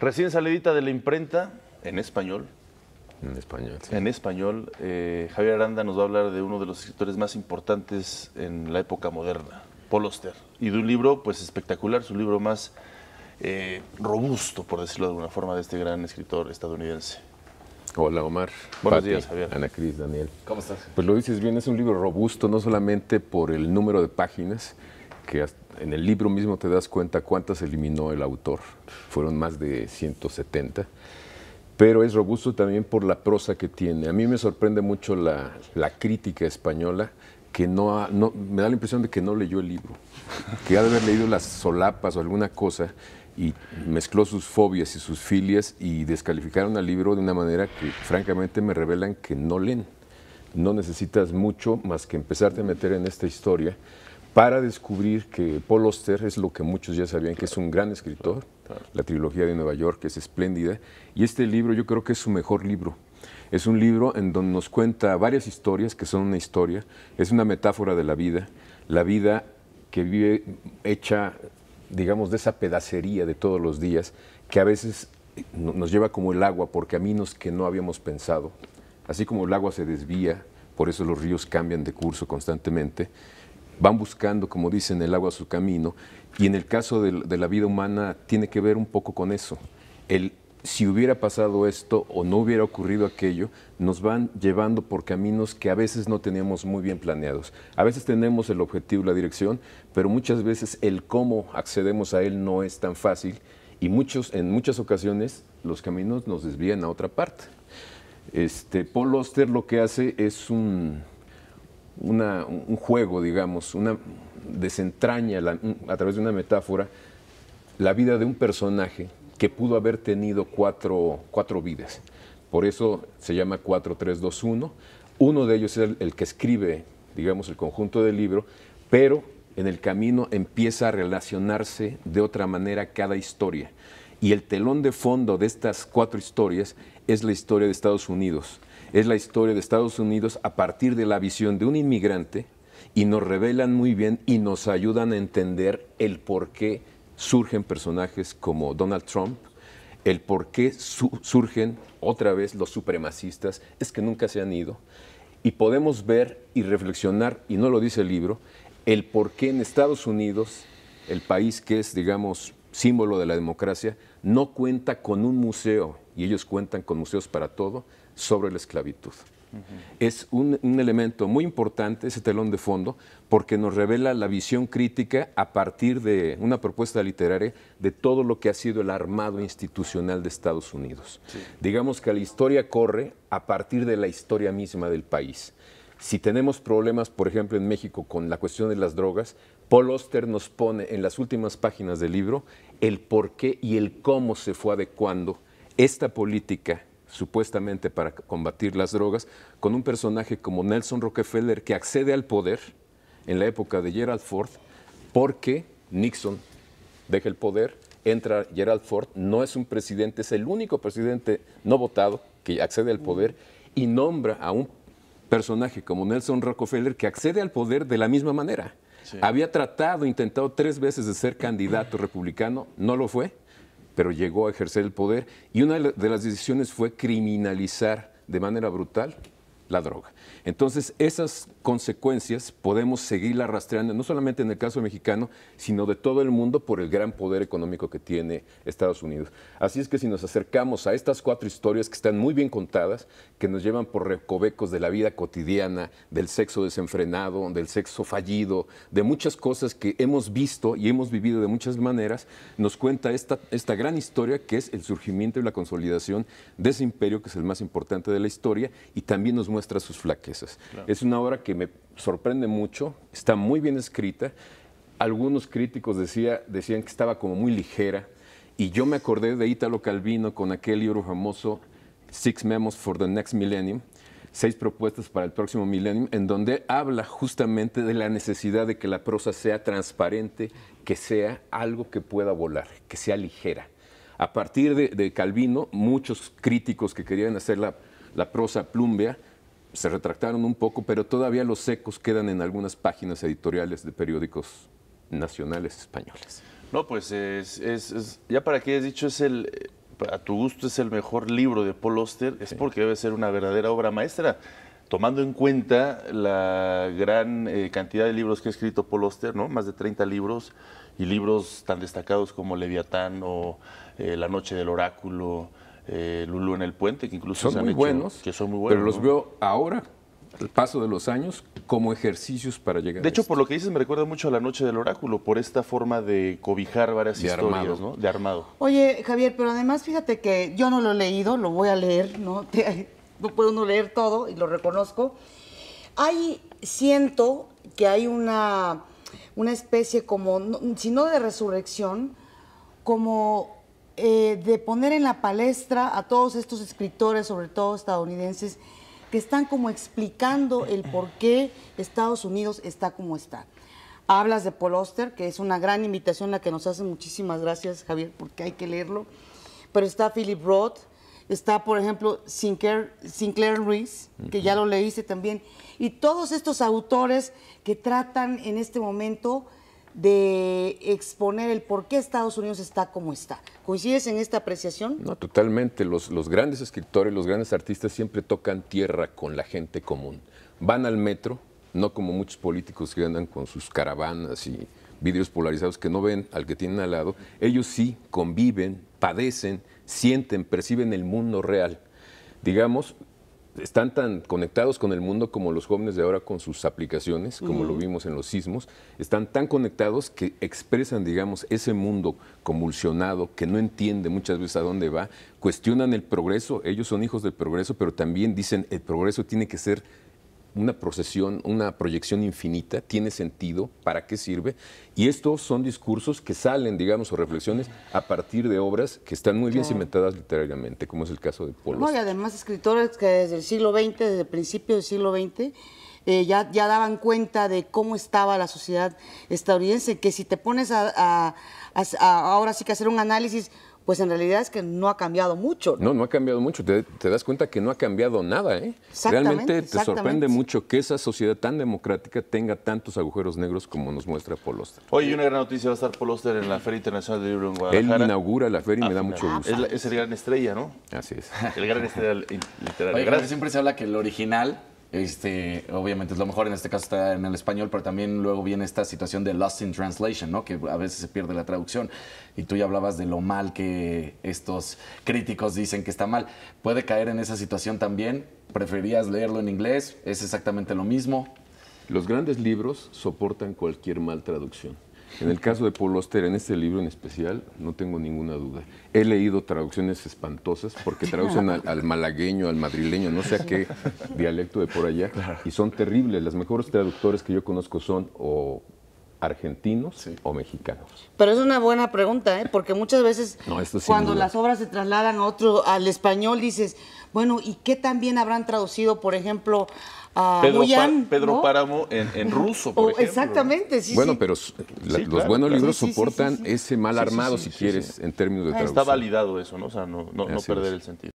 Recién salidita de la imprenta, en español. En español, sí. En español, eh, Javier Aranda nos va a hablar de uno de los escritores más importantes en la época moderna, Paul Y de un libro, pues, espectacular, su libro más eh, robusto, por decirlo de alguna forma, de este gran escritor estadounidense. Hola Omar. Buenos días, Javier. Ana Cris, Daniel. ¿Cómo estás? Pues lo dices bien, es un libro robusto, no solamente por el número de páginas, que en el libro mismo te das cuenta cuántas eliminó el autor. Fueron más de 170. Pero es robusto también por la prosa que tiene. A mí me sorprende mucho la, la crítica española que no, me da la impresión de que no leyó el libro, que ha de haber leído las solapas o alguna cosa y mezcló sus fobias y sus filias y descalificaron al libro de una manera que francamente me revelan que no leen. No necesitas mucho más que empezarte a meter en esta historia para descubrir que Paul Oster es lo que muchos ya sabían, que es un gran escritor. La trilogía de Nueva York es espléndida. Y este libro yo creo que es su mejor libro. Es un libro en donde nos cuenta varias historias que son una historia, es una metáfora de la vida, la vida que vive hecha, digamos, de esa pedacería de todos los días, que a veces nos lleva como el agua por caminos que no habíamos pensado. Así como el agua se desvía, por eso los ríos cambian de curso constantemente, van buscando, como dicen, el agua a su camino. Y en el caso de, la vida humana tiene que ver un poco con eso. El si hubiera pasado esto o no hubiera ocurrido aquello, nos van llevando por caminos que a veces no teníamos muy bien planeados. A veces tenemos el objetivo, la dirección, pero muchas veces el cómo accedemos a él no es tan fácil y muchos, en muchas ocasiones los caminos nos desvían a otra parte. Este, Paul Oster lo que hace es un, un juego, digamos, una desentraña a través de una metáfora la vida de un personaje que pudo haber tenido cuatro, cuatro vidas. Por eso se llama 4321. Uno de ellos es el, el que escribe, digamos, el conjunto del libro, pero en el camino empieza a relacionarse de otra manera cada historia. Y el telón de fondo de estas cuatro historias es la historia de Estados Unidos, es la historia de Estados Unidos a partir de la visión de un inmigrante y nos revelan muy bien y nos ayudan a entender el por qué surgen personajes como Donald Trump, el por qué surgen otra vez los supremacistas, es que nunca se han ido. Y podemos ver y reflexionar, y no lo dice el libro, el por qué en Estados Unidos, el país que es, digamos, símbolo de la democracia, no cuenta con un museo y ellos cuentan con museos para todo, sobre la esclavitud. Es un, elemento muy importante, ese telón de fondo, porque nos revela la visión crítica a partir de una propuesta literaria de todo lo que ha sido el armado institucional de Estados Unidos. Digamos que la historia corre a partir de la historia misma del país. Si tenemos problemas, por ejemplo, en México con la cuestión de las drogas, Paul Oster nos pone en las últimas páginas del libro el por qué y el cómo se fue adecuando esta política supuestamente para combatir las drogas, con un personaje como Nelson Rockefeller que accede al poder en la época de Gerald Ford porque Nixon deja el poder, entra Gerald Ford, no es un presidente, es el único presidente no votado que accede al poder y nombra a un personaje como Nelson Rockefeller que accede al poder de la misma manera. Había tratado, intentado tres veces de ser candidato republicano, no lo fue pero llegó a ejercer el poder y una de las decisiones fue criminalizar de manera brutal la droga. Entonces, esas consecuencias podemos seguirla rastreando, no solamente en el caso mexicano, sino de todo el mundo por el gran poder económico que tiene Estados Unidos. Así es que si nos acercamos a estas cuatro historias que están muy bien contadas, que nos llevan por recovecos de la vida cotidiana, del sexo desenfrenado, del sexo fallido, de muchas cosas que hemos visto y hemos vivido de muchas maneras, nos cuenta esta, esta gran historia que es el surgimiento y la consolidación de ese imperio que es el más importante de la historia y también nos muestra muestra sus flaquezas. Es una obra que me sorprende mucho, está muy bien escrita. Algunos críticos decía, decían que estaba como muy ligera. Y yo me acordé de Ítalo Calvino con aquel libro famoso, Six Memos for the Next Millennium, seis propuestas para el próximo milenio, en donde habla justamente de la necesidad de que la prosa sea transparente, que sea algo que pueda volar, que sea ligera. A partir de, Calvino, muchos críticos que querían hacer la, la prosa plumbea se retractaron un poco, pero todavía los ecos quedan en algunas páginas editoriales de periódicos nacionales españoles. No, pues es, ya para que hayas dicho, es el, eh, a tu gusto es el mejor libro de Paul Oster, es porque debe ser una verdadera obra maestra. Tomando en cuenta la gran eh, cantidad de libros que ha escrito Paul Oster, ¿no? más de 30 libros, y libros tan destacados como Leviatán o eh, La Noche del Oráculo, eh, Lulú en el Puente, que incluso son se han muy buenos, que son muy buenos, pero los veo ahora al paso de los años como ejercicios para llegar. De hecho, por lo que dices me recuerda mucho a la noche del oráculo por esta forma de cobijar varias historias, ¿no? De armado. Oye, Javier, pero además fíjate que yo no lo he leído, lo voy a leer, no, no puedo no leer todo y lo reconozco. Hay siento que hay una una especie como si no de resurrección, como eh, de poner en la palestra a todos estos escritores, sobre todo estadounidenses, que están como explicando el por qué Estados Unidos está como está. Hablas de Paul Oster, que es una gran invitación la que nos hacen. Muchísimas gracias, Javier, porque hay que leerlo. Pero está Philip Roth, está, por ejemplo, Sinclair, Sinclair Ruiz, que ya lo leíste también. Y todos estos autores que tratan en este momento de exponer el por qué Estados Unidos está como está. ¿Coincides en esta apreciación? No, totalmente. Los, los grandes escritores, los grandes artistas siempre tocan tierra con la gente común. Van al metro, no como muchos políticos que andan con sus caravanas y vidrios polarizados que no ven al que tienen al lado, ellos sí conviven, padecen, sienten, perciben el mundo real. Digamos, están tan conectados con el mundo como los jóvenes de ahora con sus aplicaciones, como lo vimos en los sismos, están tan conectados que expresan, digamos, ese mundo convulsionado que no entiende muchas veces a dónde va, cuestionan el progreso, ellos son hijos del progreso, pero también dicen el progreso tiene que ser una procesión, una proyección infinita, tiene sentido, para qué sirve. Y estos son discursos que salen, digamos, o reflexiones a partir de obras que están muy bien cimentadas literariamente, como es el caso de Polo. No, y además escritores que desde el siglo XX, desde el principio del siglo XX, eh, ya, ya, daban cuenta de cómo estaba la sociedad estadounidense, que si te pones a ahora sí que hacer un análisis, pues en realidad es que no ha cambiado mucho. No, no, ha cambiado mucho. Te, das cuenta que no ha cambiado nada. ¿eh? Realmente te sorprende mucho que esa sociedad tan democrática tenga tantos agujeros negros como nos muestra Paul Oster. Oye, una gran noticia va a estar Paul en la Feria Internacional del Libro en Guadalajara. Él inaugura la feria y me ah, da mucho gusto. Es, el gran estrella, ¿no? Así es. El gran estrella literario. siempre se habla que el original este, obviamente es lo mejor, en este caso está en el español, pero también luego viene esta situación de lost in translation, ¿no? Que a veces se pierde la traducción. Y tú ya hablabas de lo mal que estos críticos dicen que está mal. Puede caer en esa situación también. ¿Preferías leerlo en inglés? ¿Es exactamente lo mismo? Los grandes libros soportan cualquier mal traducción. En el caso de Paul Oster, en este libro en especial, no tengo ninguna duda. He leído traducciones espantosas porque traducen al, malagueño, al madrileño, no sé a qué dialecto de por allá, y son terribles. Los mejores traductores que yo conozco son o argentinos o mexicanos? Pero es una buena pregunta, ¿eh? porque muchas veces cuando las obras se trasladan a otro, al español, dices, bueno, ¿y qué también habrán traducido, por ejemplo, Ah, Pedro, Pedro Páramo en, ruso, oh, por ejemplo. Exactamente, sí. Bueno, pero los buenos libros soportan ese mal armado, si quieres, en términos de traducción. Está validado eso, ¿no? O sea, no, perder el sentido.